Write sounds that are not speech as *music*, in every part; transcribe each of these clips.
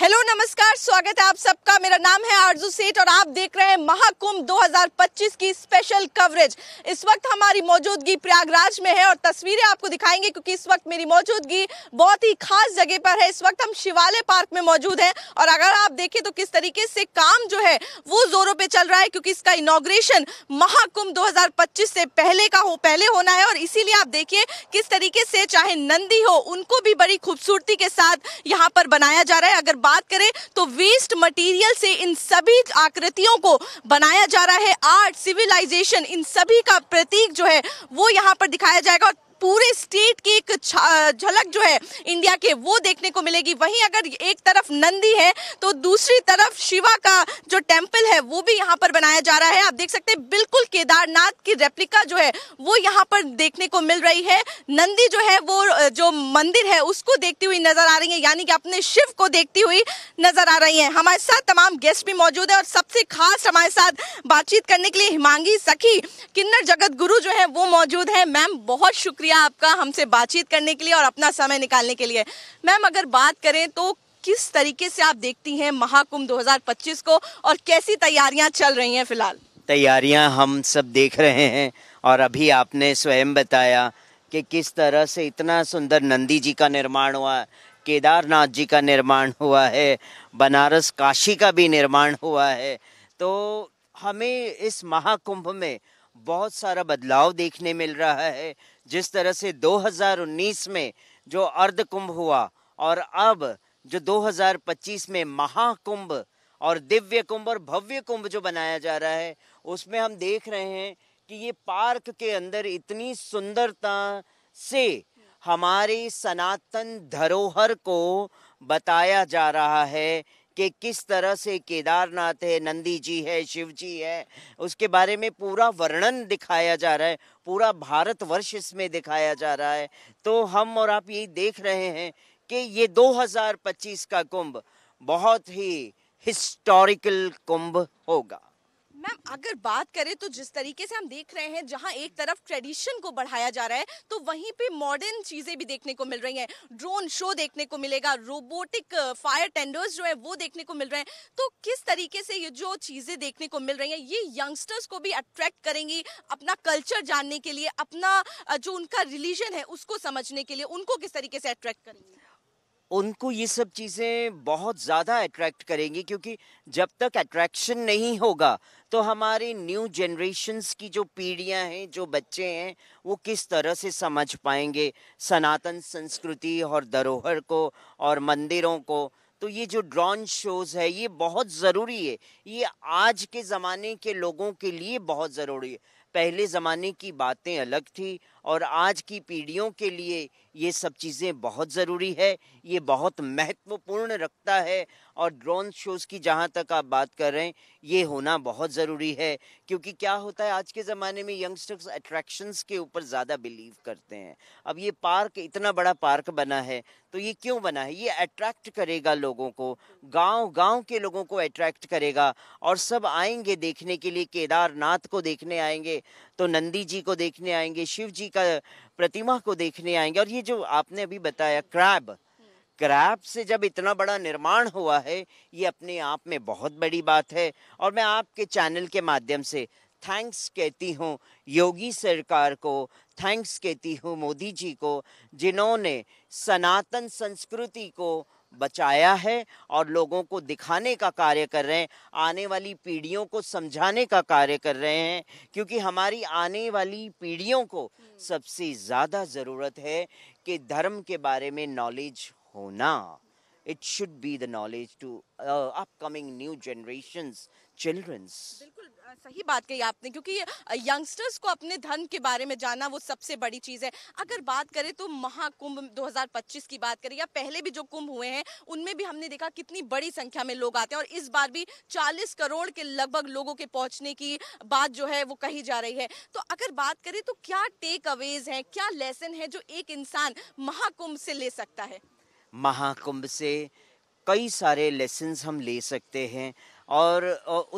Hello नमस्कार स्वागत है आप सबका मेरा नाम है आरजू सेठ और आप देख रहे हैं महाकुंभ 2025 की स्पेशल कवरेज इस वक्त हमारी मौजूदगी प्रयागराज में है और तस्वीरें आपको दिखाएंगे क्योंकि इस वक्त मेरी मौजूदगी बहुत ही खास जगह पर है इस वक्त हम शिवालय पार्क में मौजूद हैं और अगर आप देखें तो किस तरीके से काम जो है वो जोरों पर चल रहा है क्योंकि इसका इनाग्रेशन महाकुंभ दो से पहले का हो पहले होना है और इसीलिए आप देखिए किस तरीके से चाहे नंदी हो उनको भी बड़ी खूबसूरती के साथ यहाँ पर बनाया जा रहा है अगर बात करें तो वेस्ट मटेरियल से इन सभी आकृतियों को बनाया जा रहा है आर्ट सिविलाइजेशन इन सभी का प्रतीक जो है वो यहाँ पर दिखाया जाएगा और पूरे स्टेट की एक झलक जो है इंडिया के वो देखने को मिलेगी वहीं अगर एक तरफ नंदी है तो दूसरी तरफ शिवा का जो टेम्पल है वो भी यहाँ पर बनाया जा रहा है आप देख सकते हैं बिल्कुल केदारनाथ की रेप्लिका जो है वो यहाँ पर देखने को मिल रही है नंदी जो है वो जो मंदिर है उसको देखती हुई नजर आ रही है यानी कि अपने शिव को देखती हुई नजर आ रही है हमारे साथ तमाम गेस्ट भी मौजूद है और सबसे खास हमारे साथ बातचीत करने के लिए हिमांगी सखी किन्नर जगत गुरु जो है वो मौजूद है मैम बहुत शुक्रिया शुक्रिया आपका हमसे बातचीत करने के लिए और अपना समय निकालने के लिए मैम अगर बात करें तो किस तरीके से आप देखती हैं महाकुंभ 2025 को और कैसी तैयारियां चल रही हैं फिलहाल तैयारियां हम सब देख रहे हैं और अभी आपने स्वयं बताया कि किस तरह से इतना सुंदर नंदी जी का निर्माण हुआ केदारनाथ जी का निर्माण हुआ है बनारस काशी का भी निर्माण हुआ है तो हमें इस महाकुंभ में बहुत सारा बदलाव देखने मिल रहा है जिस तरह से 2019 में जो अर्ध कुंभ हुआ और अब जो 2025 में महाकुंभ और दिव्य कुंभ और भव्य कुंभ जो बनाया जा रहा है उसमें हम देख रहे हैं कि ये पार्क के अंदर इतनी सुंदरता से हमारी सनातन धरोहर को बताया जा रहा है कि किस तरह से केदारनाथ है नंदी जी है शिव जी है उसके बारे में पूरा वर्णन दिखाया जा रहा है पूरा भारतवर्ष इसमें दिखाया जा रहा है तो हम और आप यही देख रहे हैं कि ये 2025 का कुंभ बहुत ही हिस्टोरिकल कुंभ होगा मैम अगर बात करें तो जिस तरीके से हम देख रहे हैं जहां एक तरफ ट्रेडिशन को बढ़ाया जा रहा है तो वहीं पे मॉडर्न चीजें भी देखने को मिल रही हैं ड्रोन शो देखने को मिलेगा रोबोटिक फायर टेंडर्स जो है वो देखने को मिल रहे हैं तो किस तरीके से ये जो चीजें देखने को मिल रही हैं ये यंगस्टर्स को भी अट्रैक्ट करेंगी अपना कल्चर जानने के लिए अपना जो उनका रिलीजन है उसको समझने के लिए उनको किस तरीके से अट्रैक्ट करेंगी उनको ये सब चीज़ें बहुत ज़्यादा अट्रैक्ट करेंगी क्योंकि जब तक अट्रैक्शन नहीं होगा तो हमारे न्यू जनरेशन्स की जो पीढ़ियां हैं जो बच्चे हैं वो किस तरह से समझ पाएंगे सनातन संस्कृति और धरोहर को और मंदिरों को तो ये जो ड्रोन शोज़ है ये बहुत ज़रूरी है ये आज के ज़माने के लोगों के लिए बहुत ज़रूरी है पहले ज़माने की बातें अलग थी और आज की पीढ़ियों के लिए ये सब चीज़ें बहुत ज़रूरी है ये बहुत महत्वपूर्ण रखता है और ड्रोन शोज़ की जहाँ तक आप बात कर रहे हैं ये होना बहुत ज़रूरी है क्योंकि क्या होता है आज के ज़माने में यंगस्टर्स अट्रैक्शंस के ऊपर ज़्यादा बिलीव करते हैं अब ये पार्क इतना बड़ा पार्क बना है तो ये क्यों बना है ये अट्रैक्ट करेगा लोगों को गाँव गाँव के लोगों को अट्रैक्ट करेगा और सब आएंगे देखने के लिए केदारनाथ को देखने आएंगे तो नंदी जी को देखने आएंगे शिव जी का प्रतिमा को देखने आएंगे और ये जो आपने अभी बताया क्रैब क्रैब से जब इतना बड़ा निर्माण हुआ है ये अपने आप में बहुत बड़ी बात है और मैं आपके चैनल के माध्यम से थैंक्स कहती हूँ योगी सरकार को थैंक्स कहती हूँ मोदी जी को जिन्होंने सनातन संस्कृति को बचाया है और लोगों को दिखाने का कार्य कर रहे हैं आने वाली पीढ़ियों को समझाने का कार्य कर रहे हैं क्योंकि हमारी आने वाली पीढ़ियों को हम्म। सबसे ज़्यादा ज़रूरत है कि धर्म के बारे में नॉलेज होना it should be the knowledge to upcoming new generations childrens बिल्कुल सही बात कही आपने क्योंकि यंगस्टर्स को अपने धर्म के बारे में जाना वो सबसे बड़ी चीज़ है अगर बात करें तो महाकुंभ 2025 की बात करें या पहले भी जो कुंभ हुए हैं उनमें भी हमने देखा कितनी बड़ी संख्या में लोग आते हैं और इस बार भी 40 करोड़ के लगभग लोगों के पहुंचने की बात जो है वो कही जा रही है तो अगर बात करें तो क्या टेक अवेज हैं क्या लेसन है जो एक इंसान महाकुंभ से ले सकता है महाकुंभ से कई सारे लेसन हम ले सकते हैं और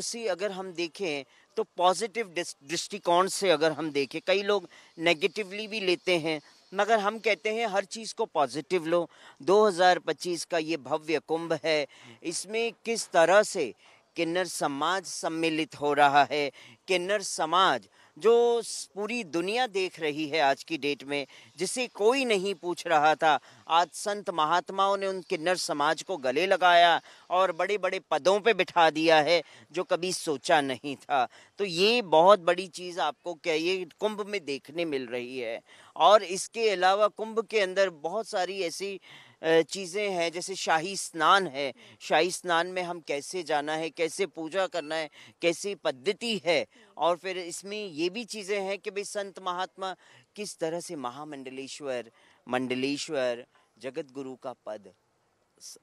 उसी अगर हम देखें तो पॉजिटिव दृष्टिकोण से अगर हम देखें कई लोग नेगेटिवली भी लेते हैं मगर हम कहते हैं हर चीज़ को पॉजिटिव लो 2025 का ये भव्य कुंभ है इसमें किस तरह से किन्नर समाज सम्मिलित हो रहा है किन्नर समाज जो पूरी दुनिया देख रही है आज की डेट में जिसे कोई नहीं पूछ रहा था आज संत महात्माओं ने उन किन्नर समाज को गले लगाया और बड़े बड़े पदों पे बिठा दिया है जो कभी सोचा नहीं था तो ये बहुत बड़ी चीज़ आपको क्या ये कुंभ में देखने मिल रही है और इसके अलावा कुंभ के अंदर बहुत सारी ऐसी चीज़ें हैं जैसे शाही स्नान है शाही स्नान में हम कैसे जाना है कैसे पूजा करना है कैसी पद्धति है और फिर इसमें ये भी चीज़ें हैं कि भाई संत महात्मा किस तरह से महामंडलेश्वर मंडलेश्वर जगत गुरु का पद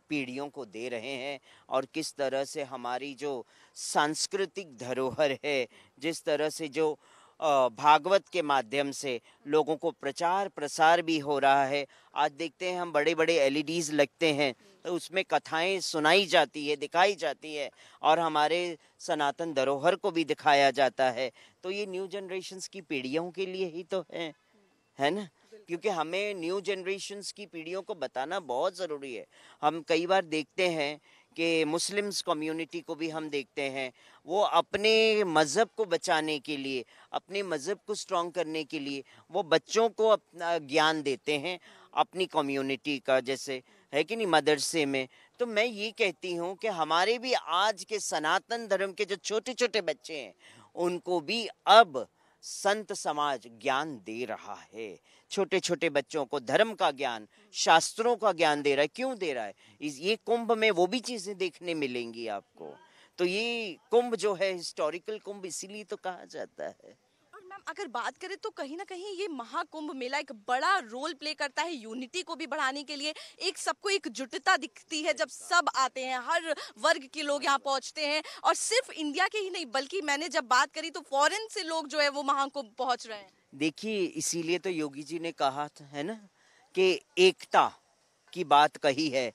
पीढ़ियों को दे रहे हैं और किस तरह से हमारी जो सांस्कृतिक धरोहर है जिस तरह से जो भागवत के माध्यम से लोगों को प्रचार प्रसार भी हो रहा है आज देखते हैं हम बड़े बड़े एलईडीज लगते हैं तो उसमें कथाएं सुनाई जाती है दिखाई जाती है और हमारे सनातन धरोहर को भी दिखाया जाता है तो ये न्यू जनरेशन्स की पीढ़ियों के लिए ही तो है है ना क्योंकि हमें न्यू जनरेशन्स की पीढ़ियों को बताना बहुत ज़रूरी है हम कई बार देखते हैं कि मुस्लिम्स कम्युनिटी को भी हम देखते हैं वो अपने मज़हब को बचाने के लिए अपने मज़हब को स्ट्रॉन्ग करने के लिए वो बच्चों को अपना ज्ञान देते हैं अपनी कम्युनिटी का जैसे है कि नहीं मदरसे में तो मैं ये कहती हूँ कि हमारे भी आज के सनातन धर्म के जो छोटे छोटे बच्चे हैं उनको भी अब संत समाज ज्ञान दे रहा है छोटे छोटे बच्चों को धर्म का ज्ञान शास्त्रों का ज्ञान दे रहा है क्यों दे रहा है इस ये कुंभ में वो भी चीज़ें देखने मिलेंगी आपको तो ये कुंभ जो है हिस्टोरिकल कुंभ इसीलिए तो कहा जाता है मैम अगर बात करें तो कहीं ना कहीं ये महाकुंभ मेला एक बड़ा रोल प्ले करता है यूनिटी को भी बढ़ाने के लिए एक सबको एक जुटता दिखती है जब सब आते हैं हर वर्ग के लोग यहाँ पहुँचते हैं और सिर्फ इंडिया के ही नहीं बल्कि मैंने जब बात करी तो फॉरेन से लोग जो है वो महाकुंभ पहुँच रहे हैं देखिए इसीलिए तो योगी जी ने कहा है ना कि एकता की बात कही है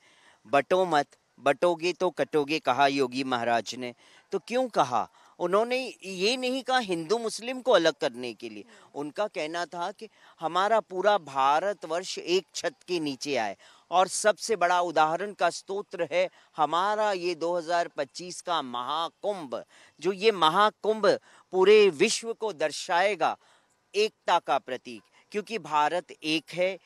बटो मत बटोगे तो कटोगे कहा योगी महाराज ने तो क्यों कहा उन्होंने ये नहीं कहा हिंदू मुस्लिम को अलग करने के लिए उनका कहना था कि हमारा पूरा भारतवर्ष एक छत के नीचे आए और सबसे बड़ा उदाहरण का स्तोत्र है हमारा ये 2025 का महाकुंभ जो ये महाकुंभ पूरे विश्व को दर्शाएगा एकता का प्रतीक क्योंकि भारत एक है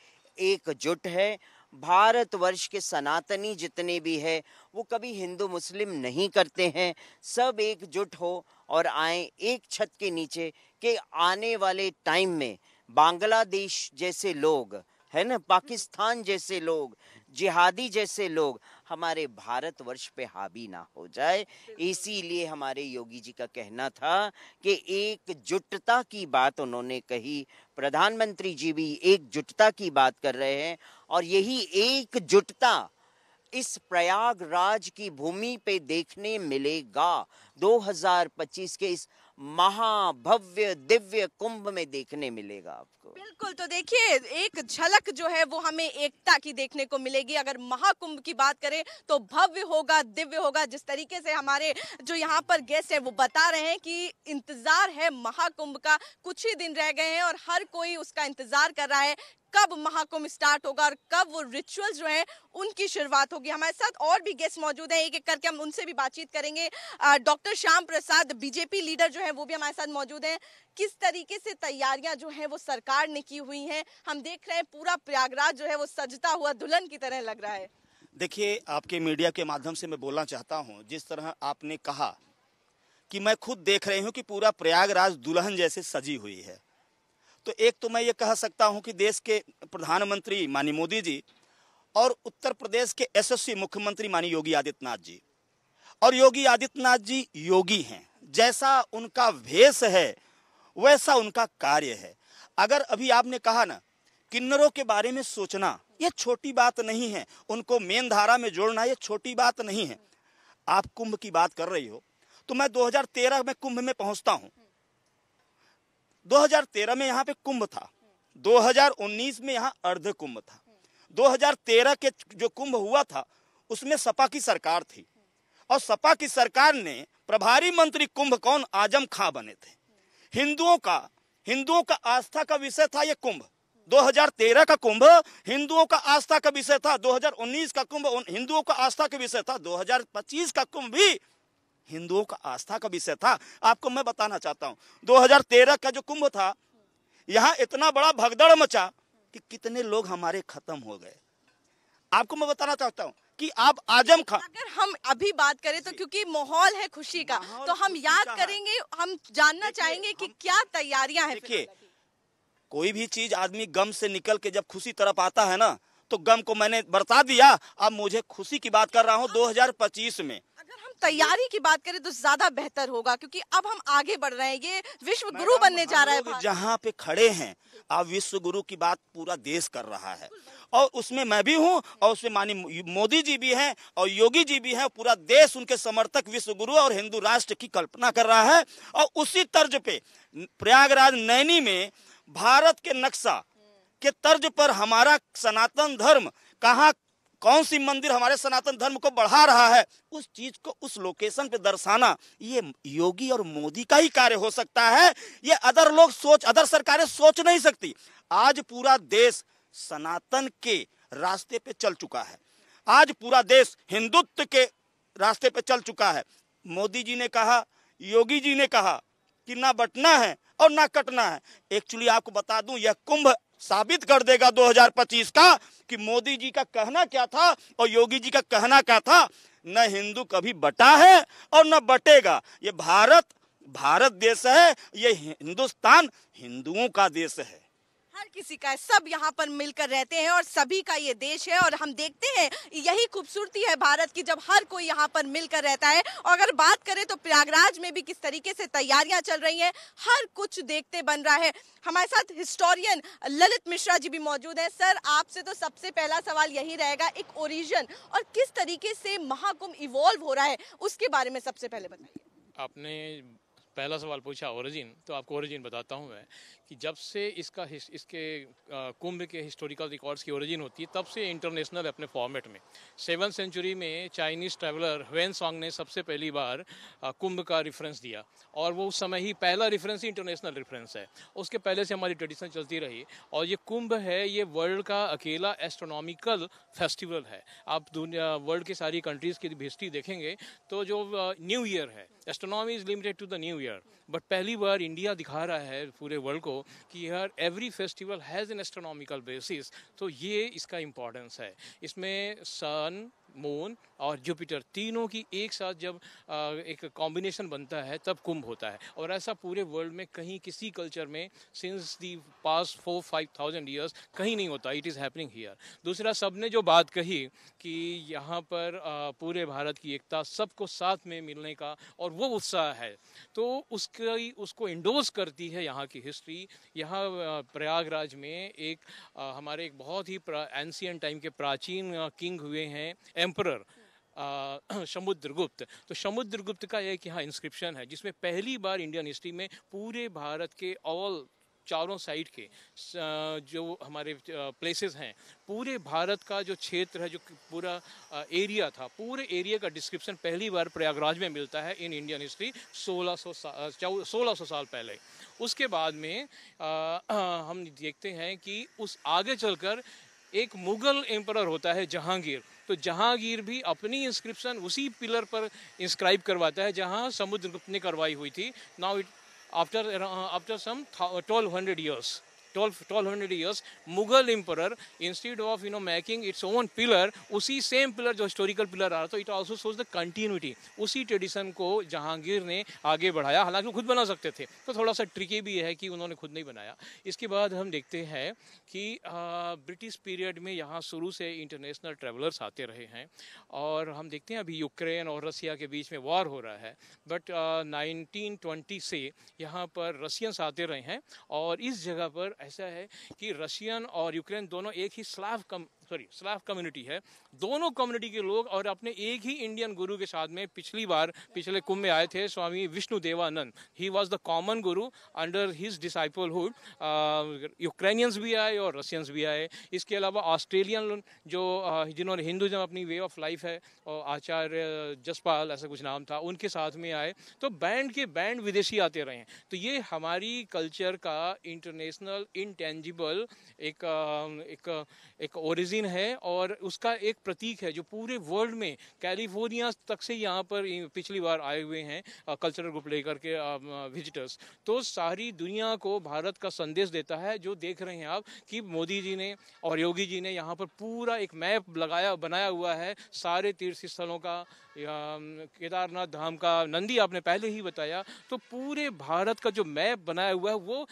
एकजुट है भारतवर्ष के सनातनी जितने भी है वो कभी हिंदू मुस्लिम नहीं करते हैं सब एकजुट हो और आए एक छत के नीचे के आने वाले टाइम में बांग्लादेश जैसे लोग है ना पाकिस्तान जैसे लोग जिहादी जैसे लोग हमारे भारतवर्ष पे हावी ना हो जाए इसीलिए हमारे योगी जी का कहना था कि एकजुटता की बात उन्होंने कही प्रधानमंत्री जी भी एकजुटता की बात कर रहे हैं और यही एकजुटता इस प्रयागराज की भूमि पे देखने मिलेगा 2025 के इस महाभव्य दिव्य कुंभ में देखने मिलेगा आपको बिल्कुल तो देखिए एक झलक जो है वो हमें एकता की देखने को मिलेगी अगर महाकुंभ की बात करें तो भव्य होगा दिव्य होगा जिस तरीके से हमारे जो यहाँ पर गेस्ट है वो बता रहे हैं कि इंतजार है महाकुंभ का कुछ ही दिन रह गए हैं और हर कोई उसका इंतजार कर रहा है कब महाकुंभ स्टार्ट होगा और कब वो रिचुअल्स जो हैं उनकी शुरुआत होगी हमारे साथ और भी गेस्ट मौजूद हैं एक एक करके हम उनसे भी बातचीत करेंगे doctor Shyam Prasad BJP leader जो है वो भी हमारे साथ मौजूद हैं किस तरीके से तैयारियां जो हैं वो सरकार ने की हुई हैं हम देख रहे हैं पूरा प्रयागराज जो है वो सजता हुआ दुल्हन की तरह लग रहा है देखिए आपके मीडिया के माध्यम से मैं बोलना चाहता हूँ जिस तरह आपने कहा कि मैं खुद देख रही हूँ कि पूरा प्रयागराज दुल्हन जैसे सजी हुई है तो एक तो मैं ये कह सकता हूँ कि देश के प्रधानमंत्री मानी मोदी जी और उत्तर प्रदेश के यशस्वी मुख्यमंत्री मानी योगी आदित्यनाथ जी और योगी आदित्यनाथ जी योगी हैं जैसा उनका भेष है वैसा उनका कार्य है अगर अभी आपने कहा ना किन्नरों के बारे में सोचना यह छोटी बात नहीं है उनको मेन धारा में जोड़ना यह छोटी बात नहीं है आप कुंभ की बात कर रही हो तो मैं 2013 में कुंभ में पहुंचता हूं 2013 में यहाँ पे कुंभ था 2019 में यहाँ अर्ध कुंभ था 2013 के जो कुंभ हुआ था उसमें सपा की सरकार थी और सपा की सरकार ने प्रभारी मंत्री कुंभ कौन आजम खां बने थे हिंदुओं का हिंदुओं का आस्था का विषय था ये कुंभ 2013 का कुंभ हिंदुओं का आस्था का विषय था 2019 का कुंभ हिंदुओं का आस्था का विषय था 2025 का कुंभ भी हिंदुओं का आस्था का विषय था आपको मैं बताना चाहता हूँ 2013 का जो कुंभ था यहाँ इतना बड़ा भगदड़ मचा कि कितने लोग हमारे खत्म हो गए आपको मैं बताना चाहता हूँ कि आप आजम खान अगर हम अभी बात करें तो क्योंकि माहौल है खुशी का तो हम याद करेंगे हम जानना चाहेंगे कि क्या तैयारियां हैं देखिए कोई भी चीज आदमी गम से निकल के जब खुशी तरफ आता है ना तो गम को मैंने बरता दिया अब मुझे खुशी की बात कर रहा हूँ हाँ। दो में तैयारी की बात करें तो ज्यादा बेहतर होगा क्योंकि अब हम आगे बढ़ रहे हैं ये विश्व गुरु बनने जा रहा है जहाँ पे खड़े हैं अब विश्व गुरु की बात पूरा देश कर रहा है और उसमें मैं भी हूँ और उसमें मानी मोदी जी भी हैं और योगी जी भी हैं पूरा देश उनके समर्थक विश्व गुरु और हिंदू राष्ट्र की कल्पना कर रहा है और उसी तर्ज पे प्रयागराज नैनी में भारत के नक्शा के तर्ज पर हमारा सनातन धर्म कहाँ कौन सी मंदिर हमारे सनातन धर्म को बढ़ा रहा है उस चीज को उस लोकेशन पे दर्शाना ये योगी और मोदी का ही कार्य हो सकता है ये अदर लोग सोच अदर सरकारें सोच नहीं सकती आज पूरा देश सनातन के रास्ते पे चल चुका है आज पूरा देश हिंदुत्व के रास्ते पे चल चुका है मोदी जी ने कहा योगी जी ने कहा कि ना बटना है और ना कटना है एक्चुअली आपको बता दूं यह कुंभ साबित कर देगा 2025 का कि मोदी जी का कहना क्या था और योगी जी का कहना क्या था न हिंदू कभी बटा है और न बटेगा ये भारत भारत देश है ये हिंदुस्तान हिंदुओं का देश है हर किसी का है सब यहाँ पर मिलकर रहते हैं और सभी का ये देश है और हम देखते हैं यही खूबसूरती है भारत की जब हर कोई यहाँ पर मिलकर रहता है और अगर बात करें तो प्रयागराज में भी किस तरीके से तैयारियां चल रही हैं हर कुछ देखते बन रहा है हमारे साथ हिस्टोरियन ललित मिश्रा जी भी मौजूद हैं सर आपसे तो सबसे पहला सवाल यही रहेगा एक ओरिजिन और किस तरीके से महाकुंभ इवॉल्व हो रहा है उसके बारे में सबसे पहले बताइए आपने पहला सवाल पूछा ओरिजिन तो आपको ओरिजिन बताता हूँ मैं कि जब से इसका इसके कुंभ के हिस्टोरिकल रिकॉर्ड्स की ओरिजिन होती है तब से इंटरनेशनल अपने फॉर्मेट में सेवन सेंचुरी में चाइनीज़ ट्रैवलर हुन सॉन्ग ने सबसे पहली बार कुंभ का रेफरेंस दिया और वो उस समय ही पहला रेफरेंस ही इंटरनेशनल रेफरेंस है उसके पहले से हमारी ट्रेडिशन चलती रही और ये कुंभ है ये वर्ल्ड का अकेला एस्ट्रोनॉमिकल फेस्टिवल है आप दुनिया वर्ल्ड के सारी कंट्रीज़ की हिस्ट्री देखेंगे तो जो न्यू ईयर है astronomy is limited to the new year year but पहली बार इंडिया दिखा रहा है पूरे वर्ल्ड को कि हर every festival has an astronomical basis तो ये इसका इम्पोर्टेंस है इसमें सन मून और जुपिटर तीनों की एक साथ जब एक कॉम्बिनेशन बनता है तब कुंभ होता है और ऐसा पूरे वर्ल्ड में कहीं किसी कल्चर में since the past four five thousand years कहीं नहीं होता इट इज़ हैपनिंग हीयर दूसरा सब ने जो बात कही कि यहाँ पर पूरे भारत की एकता सबको साथ में मिलने का और वो उत्साह है तो उसका उसको इंडोज करती है यहाँ की हिस्ट्री यहाँ प्रयागराज में एक हमारे एक बहुत ही एंशियन टाइम के प्राचीन किंग हुए हैं एम्परर समुद्रगुप्त uh, *clears throat* तो समुद्रगुप्त का एक यहाँ इंस्क्रिप्शन है जिसमें पहली बार इंडियन हिस्ट्री में पूरे भारत के ऑल चारों साइड के जो हमारे प्लेसेस uh, हैं पूरे भारत का जो क्षेत्र है जो पूरा एरिया uh, था पूरे एरिया का डिस्क्रिप्शन पहली बार प्रयागराज में मिलता है इन इंडियन हिस्ट्री 1600 साल सोलह साल पहले उसके बाद में *clears throat* हम देखते हैं कि उस आगे चलकर एक मुगल एम्पर होता है जहांगीर तो जहांगीर भी अपनी इंस्क्रिप्शन उसी पिलर पर इंस्क्राइब करवाता है जहां समुद्रगुप्त ने करवाई हुई थी now it after after some twelve hundred years 12 1200 years mughal emperor instead of you know making its own pillar उसी सेम पिलर जो हिस्टोरिकल पिलर आ रहा था it also shows the continuity उसी ट्रेडिशन को जहांगीर ने आगे बढ़ाया हालांकि वो खुद बना सकते थे तो थोड़ा सा ट्रिकी भी है कि उन्होंने खुद नहीं बनाया इसके बाद हम देखते हैं कि ब्रिटिश पीरियड में यहाँ शुरू से इंटरनेशनल ट्रेवलर्स आते रहे हैं और हम देखते हैं अभी यूक्रेन और रसिया के बीच में वॉर हो रहा है बट नाइनटीन uh, से यहाँ पर रसियंस आते रहे हैं और इस जगह पर ऐसा है कि रशियन और यूक्रेन दोनों एक ही स्लाव कम सॉरी स्लाफ कम्युनिटी है दोनों कम्युनिटी के लोग और अपने एक ही इंडियन गुरु के साथ में पिछली बार पिछले कुंभ में आए थे स्वामी विष्णु देवानंद ही was the common guru under his disciplehood Ukrainians भी आए और रशियंस भी आए इसके अलावा ऑस्ट्रेलियन जो जिन्होंने हिंदुज़म अपनी वे ऑफ लाइफ है और आचार्य जसपाल ऐसा कुछ नाम था उनके साथ में आए तो बैंड के बैंड विदेशी आते रहे तो ये हमारी कल्चर का इंटरनेशनल इंटेंजिबल एक एक एक ओरिजिन दिन है और उसका एक प्रतीक है जो पूरे वर्ल्ड में कैलिफोर्निया तक से यहाँ पर पिछली बार आए हुए हैं कल्चरल ग्रुप लेकर के विजिटर्स तो सारी दुनिया को भारत का संदेश देता है जो देख रहे हैं आप कि मोदी जी ने और योगी जी ने यहाँ पर पूरा एक मैप लगाया बनाया हुआ है सारे तीर्थ स्थलों का केदारनाथ धाम का नंदी आपने पहले ही बताया तो पूरे भारत का जो मैप बनाया हुआ है वो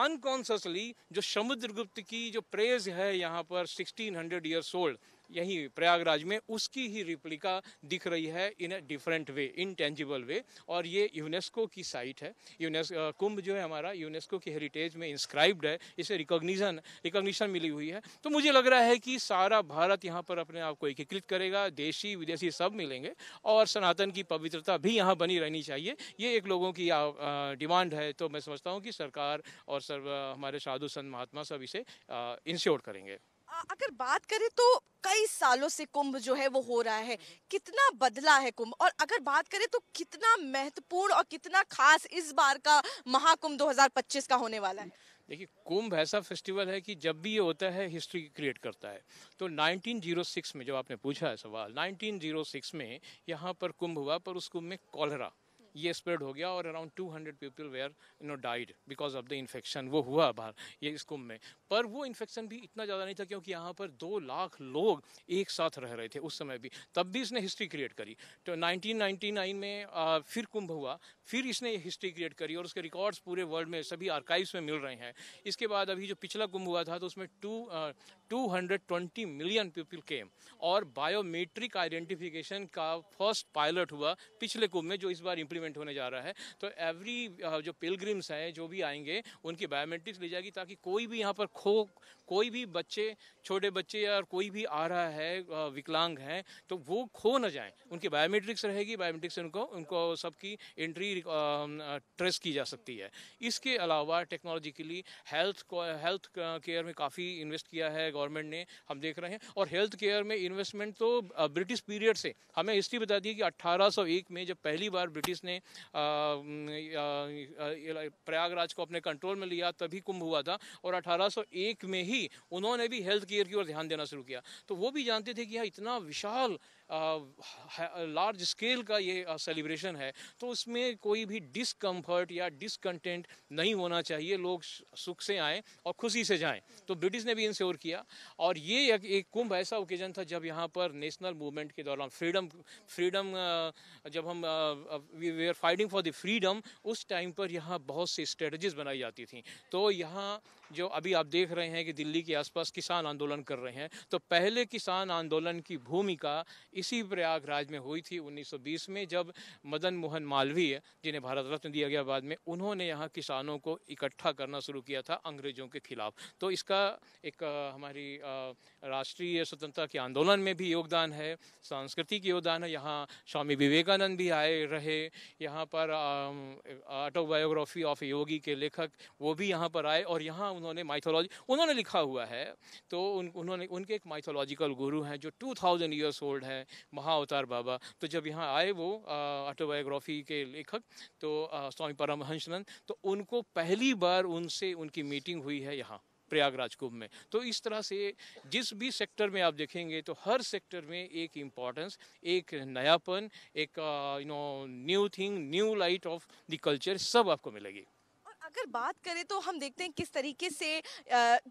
अनकॉन्सियसली जो समुद्रगुप्त की जो प्रेज है यहाँ पर 1600 हंड्रेड ईयर्स ओल्ड यहीं प्रयागराज में उसकी ही रिप्लिका दिख रही है in different way in tangible वे और ये यूनेस्को की साइट है यूनेस्को कुंभ जो है हमारा यूनेस्को की हेरिटेज में इंस्क्राइब्ड है इसे रिकॉग्निशन रिकॉग्निशन मिली हुई है तो मुझे लग रहा है कि सारा भारत यहाँ पर अपने आप को एकीकृत करेगा देशी विदेशी सब मिलेंगे और सनातन की पवित्रता भी यहाँ बनी रहनी चाहिए ये एक लोगों की डिमांड है तो मैं समझता हूँ कि सरकार और सर हमारे साधु संत महात्मा सब इसे इंश्योर करेंगे अगर बात करें तो कई सालों से कुंभ जो है वो हो रहा है कितना बदला है कुंभ और अगर बात करें तो कितना महत्वपूर्ण और कितना खास इस बार का महाकुंभ 2025 का होने वाला है देखिए कुंभ ऐसा फेस्टिवल है कि जब भी ये होता है हिस्ट्री क्रिएट करता है तो 1906 में जो आपने पूछा है सवाल 1906 में यहाँ पर कुंभ हुआ पर उस कुंभ में कॉलरा ये स्प्रेड हो गया और around two hundred people where you know died because of the infection वो हुआ बाहर ये इस कुंभ में पर वो इन्फेक्शन भी इतना ज़्यादा नहीं था क्योंकि यहाँ पर दो लाख लोग एक साथ रह रहे थे उस समय भी तब भी इसने हिस्ट्री क्रिएट करी तो नाइन में आ, फिर कुंभ हुआ फिर इसने हिस्ट्री क्रिएट करी और उसके रिकॉर्ड्स पूरे वर्ल्ड में सभी आर्काइव्स में मिल रहे हैं इसके बाद अभी जो पिछला कुंभ हुआ था तो उसमें two two hundred twenty million people came और बायोमेट्रिक आइडेंटिफिकेशन का फर्स्ट पायलट हुआ पिछले कुंभ में जो इस बार इम्प्लीमेंट इम्प्लीमेंट होने जा रहा है तो एवरी uh, जो पिलग्रिम्स हैं जो भी आएंगे उनकी बायोमेट्रिक्स ली जाएगी ताकि कोई भी यहाँ पर खो कोई भी बच्चे छोटे बच्चे या कोई भी आ रहा है विकलांग हैं तो वो खो ना जाए उनकी बायोमेट्रिक्स रहेगी बायोमेट्रिक्स उनको उनको सबकी एंट्री ट्रेस की जा सकती है इसके अलावा टेक्नोलॉजिकली हेल्थ हेल्थ केयर में काफ़ी इन्वेस्ट किया है गवर्नमेंट ने हम देख रहे हैं और हेल्थ केयर में इन्वेस्टमेंट तो ब्रिटिश पीरियड से हमें हिस्ट्री बता दी कि 1801 में जब पहली बार ब्रिटिश ने प्रयागराज को अपने कंट्रोल में लिया तभी कुंभ हुआ था और 1801 में ही उन्होंने भी हेल्थ केयर की ओर ध्यान देना शुरू किया तो वो भी जानते थे कि यहाँ इतना विशाल लार्ज स्केल का ये सेलिब्रेशन है तो उसमें कोई भी डिसकम्फर्ट या डिसकंटेंट नहीं होना चाहिए लोग सुख से आएँ और खुशी से जाएँ तो ब्रिटिश ने भी इंश्योर किया और ये एक, एक कुंभ ऐसा ओकेजन था जब यहाँ पर नेशनल मूवमेंट के दौरान फ्रीडम फ्रीडम जब हम we are fighting for the freedom उस टाइम पर यहाँ बहुत सी स्ट्रेटजीज बनाई जाती थी तो यहाँ जो अभी आप देख रहे हैं कि दिल्ली के आसपास किसान आंदोलन कर रहे हैं तो पहले किसान आंदोलन की भूमिका इसी प्रयागराज में हुई थी 1920 में जब मदन मोहन मालवीय जिन्हें भारत रत्न दिया गया बाद में उन्होंने यहाँ किसानों को इकट्ठा करना शुरू किया था अंग्रेजों के खिलाफ तो इसका एक हमारी राष्ट्रीय स्वतंत्रता के आंदोलन में भी योगदान है संस्कृति योगदान है यहाँ स्वामी विवेकानंद भी आए रहे यहाँ पर ऑटोबायोग्राफी ऑफ योगी के लेखक वो भी यहाँ पर आए और यहाँ उन्होंने माइथोलॉजी उन्होंने लिखा हुआ है तो उन, उन्होंने उनके एक माइथोलॉजिकल गुरु हैं जो टू थाउजेंड ईयर्स ओल्ड है है महाअवतार बाबा तो जब यहाँ आए वो ऑटोबायोग्राफी के लेखक तो स्वामी परमहंसनंद तो उनको पहली बार उनसे उनकी मीटिंग हुई है यहाँ प्रयागराज कुंभ में तो इस तरह से जिस भी सेक्टर में आप देखेंगे तो हर सेक्टर में एक इम्पॉर्टेंस एक नयापन एक you know new thing new light of the culture सब आपको मिलेगी अगर बात करें तो हम देखते हैं किस तरीके से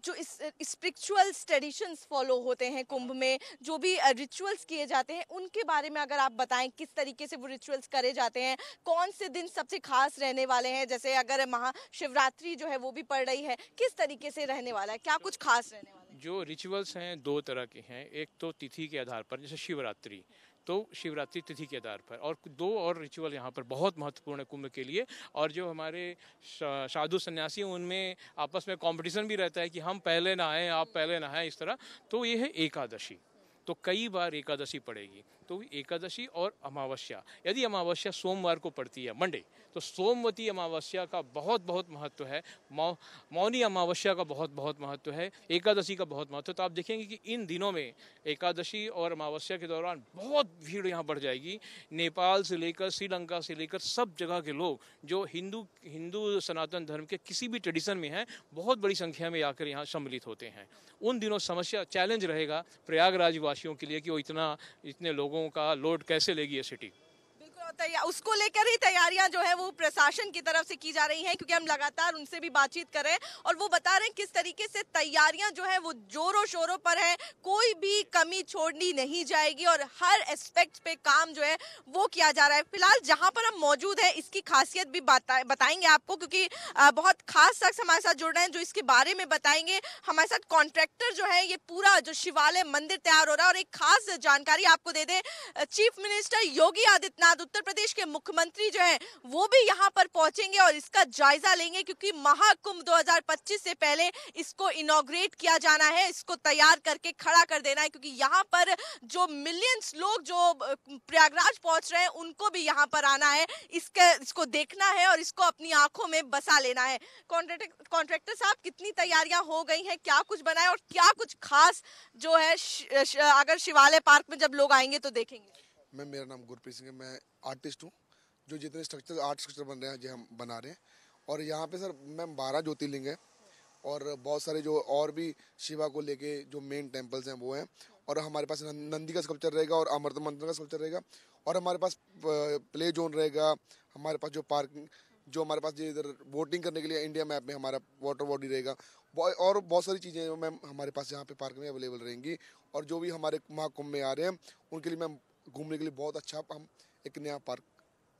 जो इस स्पिरिचुअल ट्रेडिशंस फॉलो होते हैं कुंभ हाँ। में जो भी रिचुअल्स किए जाते हैं उनके बारे में अगर आप बताएं किस तरीके से वो रिचुअल्स करे जाते हैं कौन से दिन सबसे खास रहने वाले हैं जैसे अगर महाशिवरात्रि जो है वो भी पड़ रही है किस तरीके से रहने वाला है क्या कुछ खास रहने वाला है जो रिचुअल्स हैं दो तरह के हैं एक तो तिथि के आधार पर जैसे शिवरात्रि तो शिवरात्रि तिथि के आधार पर और दो और रिचुअल यहाँ पर बहुत महत्वपूर्ण है कुंभ के लिए और जो हमारे साधु सन्यासी उनमें आपस में कंपटीशन भी रहता है कि हम पहले नहाएं आप पहले नहाएं इस तरह तो ये है एकादशी तो कई बार एकादशी पड़ेगी तो एकादशी और अमावस्या यदि अमावस्या सोमवार को पड़ती है मंडे तो सोमवती अमावस्या का बहुत बहुत महत्व है मौ मौनी अमावस्या का बहुत बहुत महत्व है एकादशी का बहुत महत्व तो आप देखेंगे कि इन दिनों में एकादशी और अमावस्या के दौरान बहुत भीड़ यहाँ बढ़ जाएगी नेपाल से लेकर श्रीलंका से लेकर सब जगह के लोग जो हिंदू हिंदू सनातन धर्म के किसी भी ट्रेडिशन में हैं बहुत बड़ी संख्या में आकर यहाँ सम्मिलित होते हैं उन दिनों समस्या चैलेंज रहेगा प्रयागराज वाले वासियों के लिए कि वो इतना इतने लोगों का लोड कैसे लेगी ये सिटी उसको लेकर ही तैयारियां जो है वो प्रशासन की तरफ से की जा रही हैं क्योंकि हम लगातार उनसे भी बातचीत कर रहे हैं और वो बता रहे हैं किस तरीके से तैयारियां जो है वो जोरों शोरों पर है कोई भी कमी छोड़नी नहीं जाएगी और हर एस्पेक्ट पे काम जो है वो किया जा रहा है फिलहाल जहाँ पर हम मौजूद है इसकी खासियत भी बता, बताएंगे आपको क्योंकि बहुत खास शख्स हमारे साथ जुड़ रहे हैं जो इसके बारे में बताएंगे हमारे साथ कॉन्ट्रैक्टर जो है ये पूरा जो शिवालय मंदिर तैयार हो रहा है और एक खास जानकारी आपको दे दें चीफ मिनिस्टर योगी आदित्यनाथ उत्तर हिमाचल प्रदेश के मुख्यमंत्री जो हैं वो भी यहाँ पर पहुंचेंगे और इसका जायजा लेंगे क्योंकि महाकुंभ 2025 से पहले इसको इनोग्रेट किया जाना है इसको तैयार करके खड़ा कर देना है क्योंकि यहाँ पर जो मिलियंस लोग जो प्रयागराज पहुंच रहे हैं उनको भी यहाँ पर आना है इसके इसको देखना है और इसको अपनी आंखों में बसा लेना है कॉन्ट्रैक्टर साहब कितनी तैयारियां हो गई हैं क्या कुछ बनाए और क्या कुछ खास जो है श, श, अगर शिवालय पार्क में जब लोग आएंगे तो देखेंगे मैं मेरा नाम गुरप्रीत सिंह है मैं आर्टिस्ट हूँ जो जितने स्ट्रक्चर आर्ट स्ट्रक्चर बन रहे हैं जो हम बना रहे हैं और यहाँ पे सर मैम बारह ज्योतिर्लिंग है और बहुत सारे जो और भी शिवा को लेके जो मेन टेम्पल्स हैं वो हैं और हमारे पास नंदी का स्कल्पचर रहेगा और अमृत मंत्र का स्कल्पचर रहेगा और हमारे पास प्ले जोन रहेगा हमारे पास जो पार्किंग जो हमारे पास जो इधर वोटिंग करने के लिए इंडिया मैप में हमारा वाटर बॉडी रहेगा और बहुत सारी चीज़ें मैम हमारे पास यहाँ पे पार्क में अवेलेबल रहेंगी और जो भी हमारे महाकुंभ में आ रहे हैं उनके लिए मैम घूमने के लिए बहुत अच्छा हम एक नया पार्क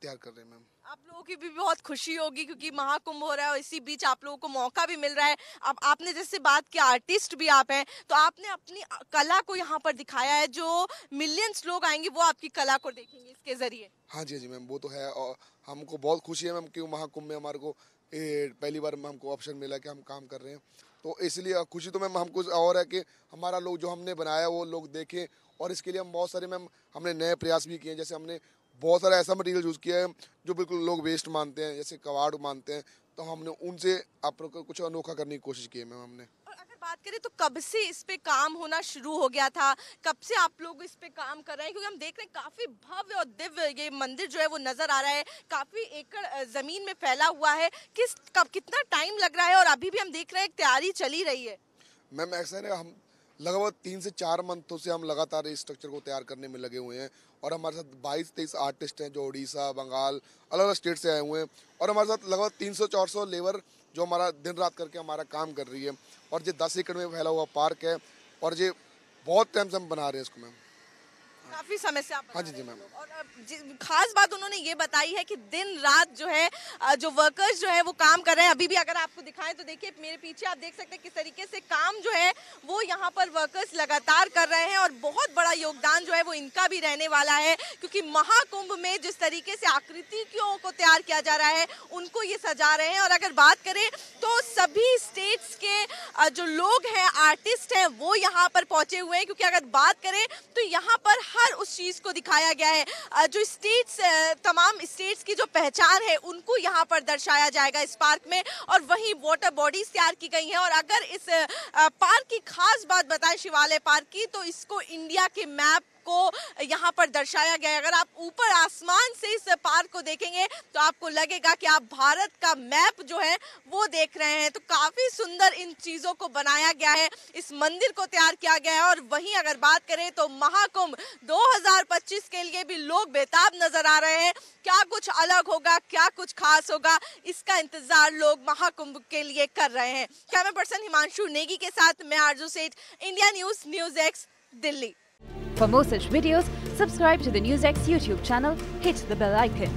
तैयार कर रहे हैं मैम आप लोगों की भी बहुत खुशी होगी क्योंकि महाकुंभ हो रहा है और इसी बीच आप लोगों को मौका भी मिल रहा है अब आप, आपने जैसे बात की आर्टिस्ट भी आप हैं तो आपने अपनी कला को यहाँ पर दिखाया है जो मिलियंस लोग आएंगे वो आपकी कला को देखेंगे इसके जरिए हाँ जी हाँ जी मैम वो तो है और हमको बहुत खुशी है मैम क्योंकि महाकुंभ में हमारे को पहली बार हमको ऑप्शन मिला कि हम काम कर रहे हैं तो इसलिए खुशी तो मैम हमको और है कि हमारा लोग जो हमने बनाया वो लोग देखें और इसके लिए हम बहुत सारे मैम हमने नए प्रयास भी किए हैं जैसे हमने बहुत सारा ऐसा मटेरियल यूज़ किया है जो बिल्कुल लोग वेस्ट मानते हैं जैसे कवाड़ मानते हैं तो हमने उनसे आप कुछ अनोखा करने की कोशिश की है मैम हमने बात करें तो कब से इस पे काम होना शुरू हो गया था कब से आप लोग इस पे काम कर रहे हैं क्योंकि हम देख रहे हैं काफी भव्य और दिव्य ये मंदिर जो है वो नजर आ रहा है काफी एकड़ जमीन में फैला हुआ है किस कब कितना टाइम लग रहा है और अभी भी हम देख रहे हैं तैयारी चली रही है मैम ऐसा है हम लगभग तीन से चार मंथों से हम लगातार इस स्ट्रक्चर को तैयार करने में लगे हुए हैं और हमारे साथ बाईस तेईस आर्टिस्ट हैं जो उड़ीसा बंगाल अलग अलग स्टेट से आए हुए हैं और हमारे साथ लगभग तीन सौ चार सौ लेबर जो हमारा दिन रात करके हमारा काम कर रही है और ये दस एकड़ में फैला हुआ पार्क है और ये बहुत टाइम से हम बना रहे हैं इसको मैम काफी समस्या हाँ जी जी मैम और खास बात उन्होंने ये बताई है कि दिन रात जो है जो वर्कर्स जो है वो काम कर रहे हैं अभी भी अगर आपको दिखाएं तो देखिए मेरे पीछे आप देख सकते हैं किस तरीके से काम जो है वो यहाँ पर वर्कर्स लगातार कर रहे हैं और बहुत बड़ा योगदान जो है वो इनका भी रहने वाला है क्योंकि महाकुंभ में जिस तरीके से आकृतियों को तैयार किया जा रहा है उनको ये सजा रहे हैं और अगर बात करें तो सभी स्टेट्स के जो लोग हैं आर्टिस्ट हैं वो यहाँ पर पहुंचे हुए हैं क्योंकि अगर बात करें तो यहाँ पर हर उस चीज़ को दिखाया गया है जो स्टेट्स तमाम स्टेट्स की जो पहचान है उनको यहाँ पर दर्शाया जाएगा इस पार्क में और वहीं वाटर बॉडीज तैयार की गई हैं और अगर इस पार्क की खास बात बताएं शिवालय पार्क की तो इसको इंडिया के मैप को यहाँ पर दर्शाया गया है अगर आप ऊपर आसमान से इस पार्क को देखेंगे तो आपको लगेगा कि आप भारत का मैप जो है वो देख रहे हैं तो काफ़ी सुंदर इन चीज़ों को बनाया गया है इस मंदिर को तैयार किया गया है और वहीं अगर बात करें तो महाकुंभ दो के लिए भी लोग बेताब नजर आ रहे हैं क्या कुछ अलग होगा क्या कुछ खास होगा इसका इंतजार लोग महाकुंभ के लिए कर रहे हैं कैमरा पर्सन हिमांशु नेगी के साथ मैं Arzoo Seth India News News X Delhi For more such videos, subscribe to the NewsX YouTube channel, hit the bell icon.